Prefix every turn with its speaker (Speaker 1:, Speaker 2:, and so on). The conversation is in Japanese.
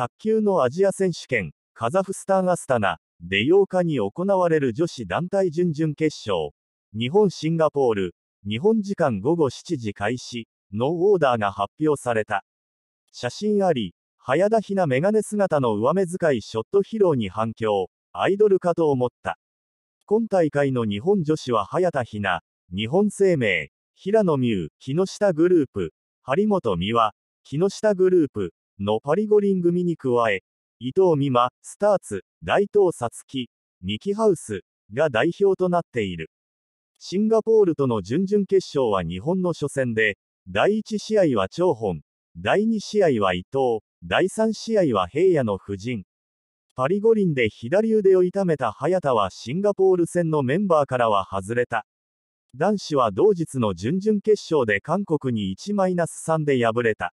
Speaker 1: 卓球のアジア選手権、カザフスタンアスタナ、で8日に行われる女子団体準々決勝、日本シンガポール、日本時間午後7時開始、のオーダーが発表された。写真あり、早田ひなメガネ姿の上目遣いショット披露に反響、アイドルかと思った。今大会の日本女子は早田ひな、日本生命、平野美宇、木下グループ、張本美和、木下グループ、のパリ五輪組に加え、伊藤美誠、スターツ、大東さつき、ミキハウスが代表となっている。シンガポールとの準々決勝は日本の初戦で、第1試合は張本、第2試合は伊藤、第3試合は平野の夫人。パリ五輪で左腕を痛めた早田はシンガポール戦のメンバーからは外れた。男子は同日の準々決勝で韓国に1-3で敗れた。